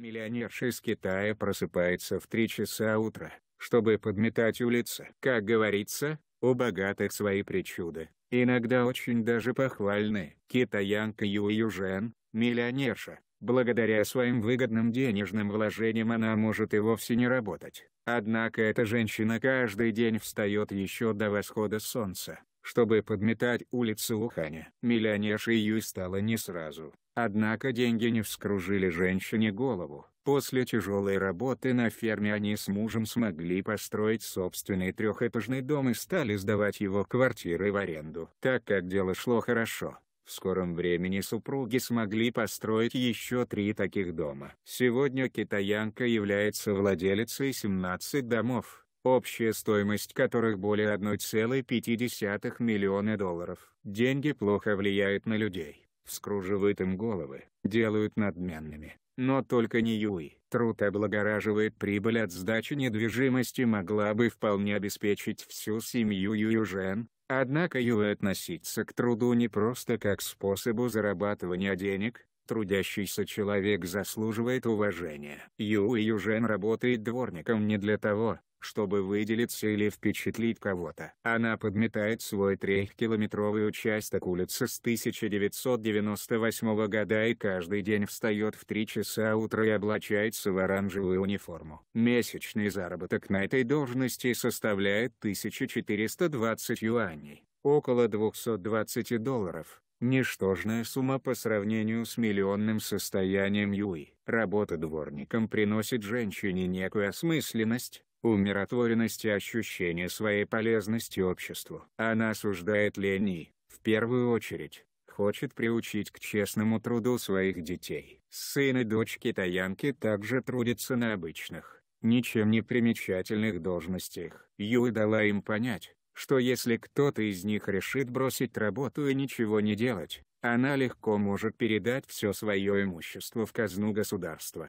Миллионерша из Китая просыпается в три часа утра, чтобы подметать улицы. Как говорится, у богатых свои причуды, иногда очень даже похвальные. Китаянка Юй Южен, миллионерша, благодаря своим выгодным денежным вложениям она может и вовсе не работать. Однако эта женщина каждый день встает еще до восхода солнца, чтобы подметать улицы Уханя. Миллионершей Юй стало не сразу. Однако деньги не вскружили женщине голову. После тяжелой работы на ферме они с мужем смогли построить собственный трехэтажный дом и стали сдавать его квартиры в аренду. Так как дело шло хорошо, в скором времени супруги смогли построить еще три таких дома. Сегодня китаянка является владелицей 17 домов общая стоимость которых более 1,5 миллиона долларов. Деньги плохо влияют на людей, вскруживают им головы, делают надменными, но только не Юй. Труд облагораживает прибыль от сдачи недвижимости могла бы вполне обеспечить всю семью Юй Южен, однако Юи относится к труду не просто как способу зарабатывания денег, трудящийся человек заслуживает уважения. Ю Южен работает дворником не для того, чтобы выделиться или впечатлить кого-то. Она подметает свой трехкилометровый участок улицы с 1998 года и каждый день встает в 3 часа утра и облачается в оранжевую униформу. Месячный заработок на этой должности составляет 1420 юаней, около 220 долларов. Ничтожная сумма по сравнению с миллионным состоянием Юи. Работа дворником приносит женщине некую осмысленность, умиротворенность и ощущение своей полезности обществу. Она осуждает лени, в первую очередь, хочет приучить к честному труду своих детей. Сын и дочь китаянки также трудятся на обычных, ничем не примечательных должностях. Юй дала им понять, что если кто-то из них решит бросить работу и ничего не делать, она легко может передать все свое имущество в казну государства.